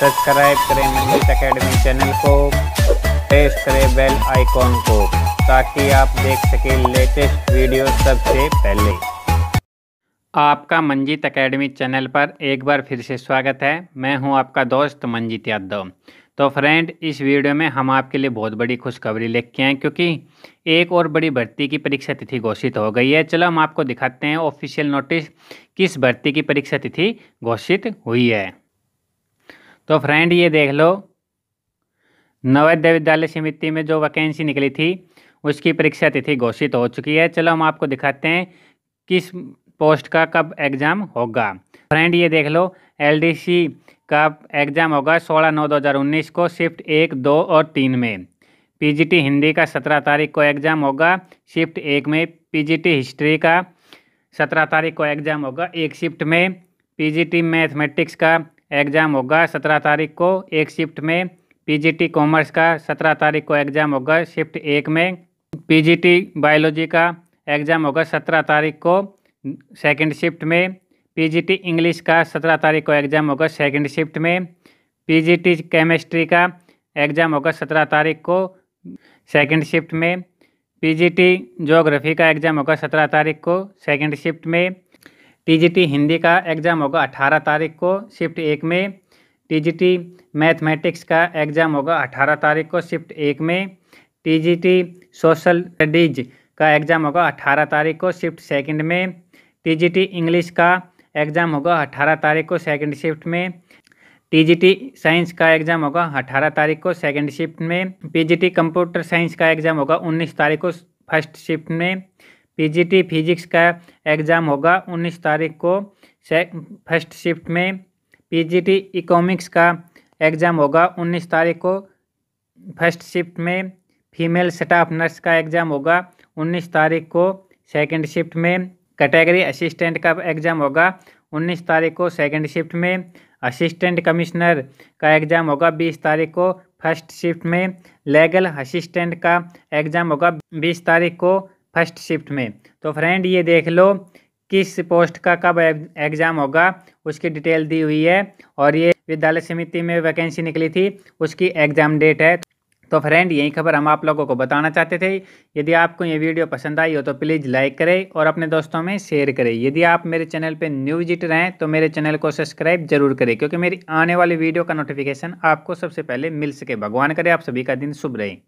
subscribe करें Mangesh academy channel को press करें बेल आइकॉन को ताकि आप देख सकें लेटेस्ट वीडियो सबसे पहले आपका मंजीत एकेडमी चैनल पर एक बार फिर से स्वागत है मैं हूं आपका दोस्त मंजीत यादव तो फ्रेंड इस वीडियो में हम आपके लिए बहुत बड़ी खुशखबरी लेके आए क्योंकि एक और बड़ी भर्ती की परीक्षा तिथि घोषित हो गई है चलो हम आपको दिखाते हैं ऑफिशियल नोटिस किस भर्ती की परीक्षा तिथि घोषित हुई है तो फ्रेंड ये देख लो नवोदय विद्यालय समिति में जो वैकेंसी निकली थी उसकी परीक्षा तिथि घोषित हो चुकी है चलो हम आपको दिखाते हैं किस पोस्ट का कब एग्ज़ाम होगा फ्रेंड ये देख लो एलडीसी का एग्ज़ाम होगा 16 नौ 2019 को शिफ्ट एक दो और तीन में पीजीटी हिंदी का 17 तारीख को एग्ज़ाम होगा शिफ्ट एक में पीजीटी हिस्ट्री का 17 तारीख को एग्ज़ाम होगा एक शिफ्ट में पीजीटी मैथमेटिक्स का एग्ज़ाम होगा सत्रह तारीख को एक शिफ्ट में पीजीटी कॉमर्स का सत्रह तारीख को एग्ज़ाम होगा शिफ्ट एक में पीजीटी बायोलॉजी का एग्ज़ाम होगा सत्रह तारीख को सेकंड शिफ्ट में पीजीटी इंग्लिश का सत्रह तारीख को एग्ज़ाम होगा सेकंड शिफ्ट में पीजीटी केमिस्ट्री का एग्ज़ाम होगा सत्रह तारीख को सेकंड शिफ्ट में पीजीटी ज्योग्राफी का एग्ज़ाम होगा सत्रह तारीख को सेकंड शिफ्ट में टीजीटी हिंदी का एग्ज़ाम होगा अठारह तारीख को शिफ्ट एक में टीजीटी मैथमेटिक्स का एग्ज़ाम होगा अठारह तारीख को शिफ्ट एक में टीजीटी सोशल स्टडीज का एग्ज़ाम होगा अठारह तारीख को शिफ्ट सेकंड में टीजीटी इंग्लिश का एग्ज़ाम होगा अठारह तारीख को सेकंड शिफ्ट में टीजीटी साइंस का एग्ज़ाम होगा अठारह तारीख को सेकंड शिफ्ट में पीजीटी कंप्यूटर साइंस का एग्ज़ाम होगा उन्नीस तारीख को फर्स्ट शिफ्ट में पीजीटी फिजिक्स का एग्ज़ाम होगा 19 तारीख को फर्स्ट शिफ्ट में पीजीटी इकोनॉमिक्स का एग्ज़ाम होगा 19 तारीख को फर्स्ट शिफ्ट में फीमेल स्टाफ नर्स का एग्ज़ाम होगा 19 तारीख को सेकंड शिफ्ट में कैटेगरी असिस्टेंट का एग्ज़ाम होगा 19 तारीख को सेकंड शिफ्ट में असिस्टेंट कमिश्नर का एग्ज़ाम होगा बीस तारीख को फर्स्ट शिफ्ट में लेगल असिस्टेंट का एग्ज़ाम होगा बीस तारीख को फर्स्ट शिफ्ट में तो फ्रेंड ये देख लो किस पोस्ट का कब एग्ज़ाम होगा उसकी डिटेल दी हुई है और ये विद्यालय समिति में वैकेंसी निकली थी उसकी एग्ज़ाम डेट है तो फ्रेंड यही खबर हम आप लोगों को बताना चाहते थे यदि आपको ये वीडियो पसंद आई हो तो प्लीज़ लाइक करें और अपने दोस्तों में शेयर करें यदि आप मेरे चैनल पे न्यू विजिटर हैं तो मेरे चैनल को सब्सक्राइब जरूर करें क्योंकि मेरी आने वाली वीडियो का नोटिफिकेशन आपको सबसे पहले मिल सके भगवान करे आप सभी का दिन शुभ रहें